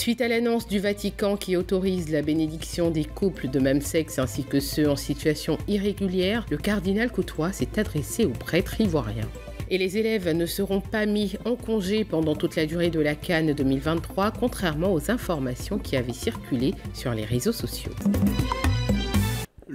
Suite à l'annonce du Vatican qui autorise la bénédiction des couples de même sexe ainsi que ceux en situation irrégulière, le cardinal Coutois s'est adressé aux prêtres ivoiriens et les élèves ne seront pas mis en congé pendant toute la durée de la Cannes 2023, contrairement aux informations qui avaient circulé sur les réseaux sociaux.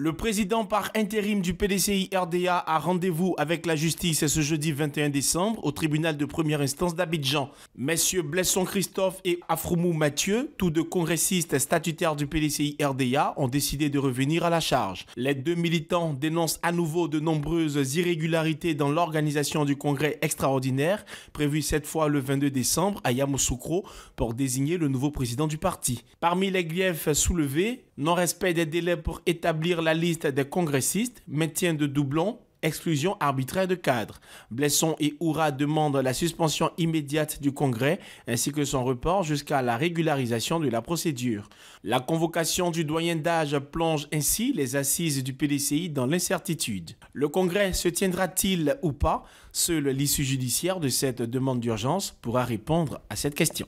Le président par intérim du PDCI RDA a rendez-vous avec la justice ce jeudi 21 décembre au tribunal de première instance d'Abidjan. Messieurs Blesson Christophe et Afroumou Mathieu, tous deux congressistes statutaires du PDCI RDA, ont décidé de revenir à la charge. Les deux militants dénoncent à nouveau de nombreuses irrégularités dans l'organisation du congrès extraordinaire, prévu cette fois le 22 décembre à Yamoussoukro pour désigner le nouveau président du parti. Parmi les griefs soulevés, non-respect des délais pour établir la liste des congressistes, maintien de doublons, exclusion arbitraire de cadres, Blesson et Oura demandent la suspension immédiate du Congrès ainsi que son report jusqu'à la régularisation de la procédure. La convocation du doyen d'âge plonge ainsi les assises du PDCI dans l'incertitude. Le Congrès se tiendra-t-il ou pas Seul l'issue judiciaire de cette demande d'urgence pourra répondre à cette question.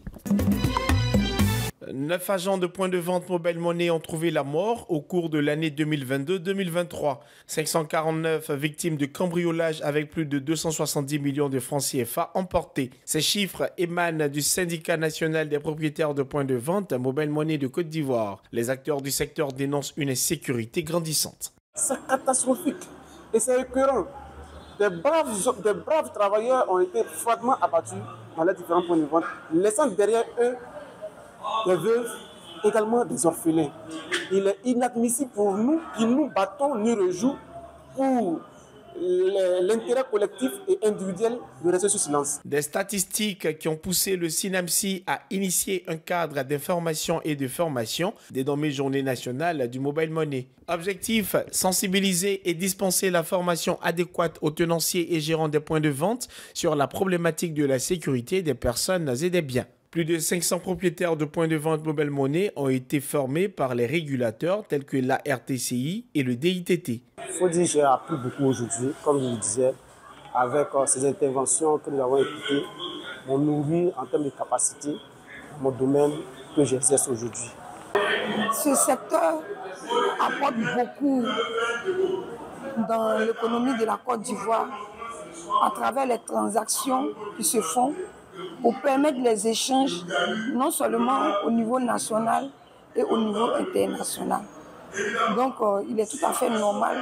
Neuf agents de points de vente Mobile Money ont trouvé la mort au cours de l'année 2022-2023. 549 victimes de cambriolage avec plus de 270 millions de francs CFA emportés. Ces chiffres émanent du syndicat national des propriétaires de points de vente Mobile Money de Côte d'Ivoire. Les acteurs du secteur dénoncent une insécurité grandissante. C'est catastrophique et c'est récurrent. Des des braves travailleurs ont été froidement abattus dans les différents points de vente, laissant derrière eux des veuves, également des orphelins. Il est inadmissible pour nous que nous battons nuit et jour pour l'intérêt collectif et individuel de rester sous silence. Des statistiques qui ont poussé le CINAMSI à initier un cadre d'information et de formation dénommé journées nationales du mobile money. Objectif, sensibiliser et dispenser la formation adéquate aux tenanciers et gérants des points de vente sur la problématique de la sécurité des personnes et des biens. Plus de 500 propriétaires de points de vente mobile monnaie ont été formés par les régulateurs tels que la RTCI et le DITT. Il faut dire que j'ai appris beaucoup aujourd'hui, comme je le disais, avec euh, ces interventions que nous avons écoutées, mon nourrit en termes de capacité mon domaine que j'exerce aujourd'hui. Ce secteur apporte beaucoup dans l'économie de la Côte d'Ivoire à travers les transactions qui se font pour permettre les échanges, non seulement au niveau national et au niveau international. Donc, euh, il est tout à fait normal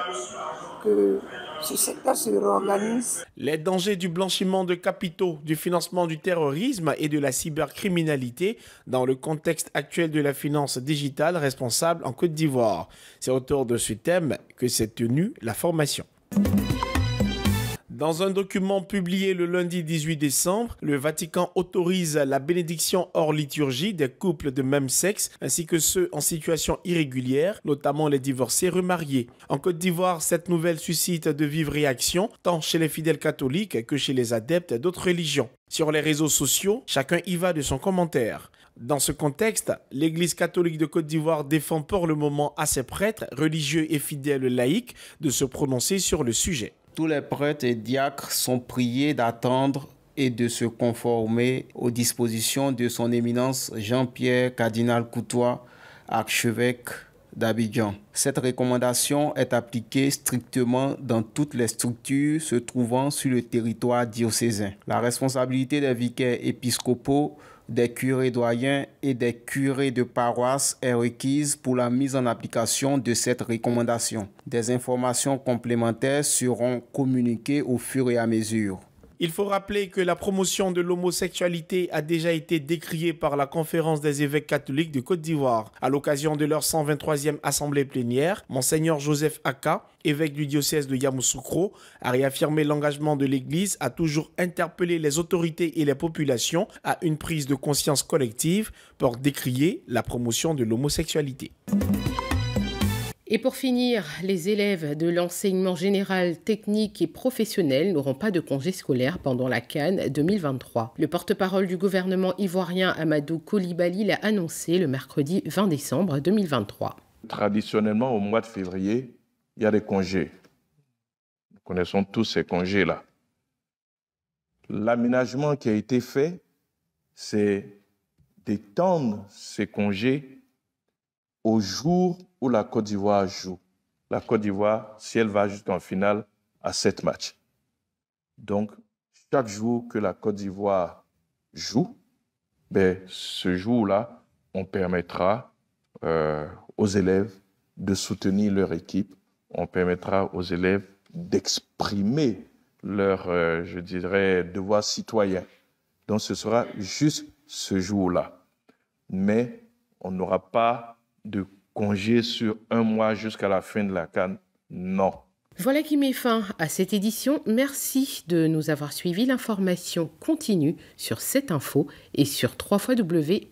que ce secteur se réorganise. Les dangers du blanchiment de capitaux, du financement du terrorisme et de la cybercriminalité dans le contexte actuel de la finance digitale responsable en Côte d'Ivoire. C'est autour de ce thème que s'est tenue la formation. Dans un document publié le lundi 18 décembre, le Vatican autorise la bénédiction hors liturgie des couples de même sexe ainsi que ceux en situation irrégulière, notamment les divorcés remariés. En Côte d'Ivoire, cette nouvelle suscite de vives réactions tant chez les fidèles catholiques que chez les adeptes d'autres religions. Sur les réseaux sociaux, chacun y va de son commentaire. Dans ce contexte, l'Église catholique de Côte d'Ivoire défend pour le moment à ses prêtres, religieux et fidèles laïcs de se prononcer sur le sujet tous les prêtres et diacres sont priés d'attendre et de se conformer aux dispositions de son éminence Jean-Pierre Cardinal Coutois, archevêque d'Abidjan. Cette recommandation est appliquée strictement dans toutes les structures se trouvant sur le territoire diocésain. La responsabilité des vicaires épiscopaux des curés doyens et des curés de paroisse est requise pour la mise en application de cette recommandation. Des informations complémentaires seront communiquées au fur et à mesure. Il faut rappeler que la promotion de l'homosexualité a déjà été décriée par la Conférence des évêques catholiques de Côte d'Ivoire. À l'occasion de leur 123e assemblée plénière, Monseigneur Joseph Aka, évêque du diocèse de Yamoussoukro, a réaffirmé l'engagement de l'Église à toujours interpeller les autorités et les populations à une prise de conscience collective pour décrier la promotion de l'homosexualité. Et pour finir, les élèves de l'enseignement général, technique et professionnel n'auront pas de congés scolaires pendant la Cannes 2023. Le porte-parole du gouvernement ivoirien Amadou Koulibaly l'a annoncé le mercredi 20 décembre 2023. Traditionnellement, au mois de février, il y a des congés. Nous connaissons tous ces congés-là. L'aménagement qui a été fait, c'est d'étendre ces congés au jour où la Côte d'Ivoire joue. La Côte d'Ivoire, si elle va jusqu'en finale, à sept matchs. Donc, chaque jour que la Côte d'Ivoire joue, ben, ce jour-là, on permettra euh, aux élèves de soutenir leur équipe, on permettra aux élèves d'exprimer leur, euh, je dirais, devoir citoyen. Donc ce sera juste ce jour-là. Mais on n'aura pas de congé sur un mois jusqu'à la fin de la canne. Non. Voilà qui met fin à cette édition. Merci de nous avoir suivis. L'information continue sur cette info et sur www.setinfo.ci.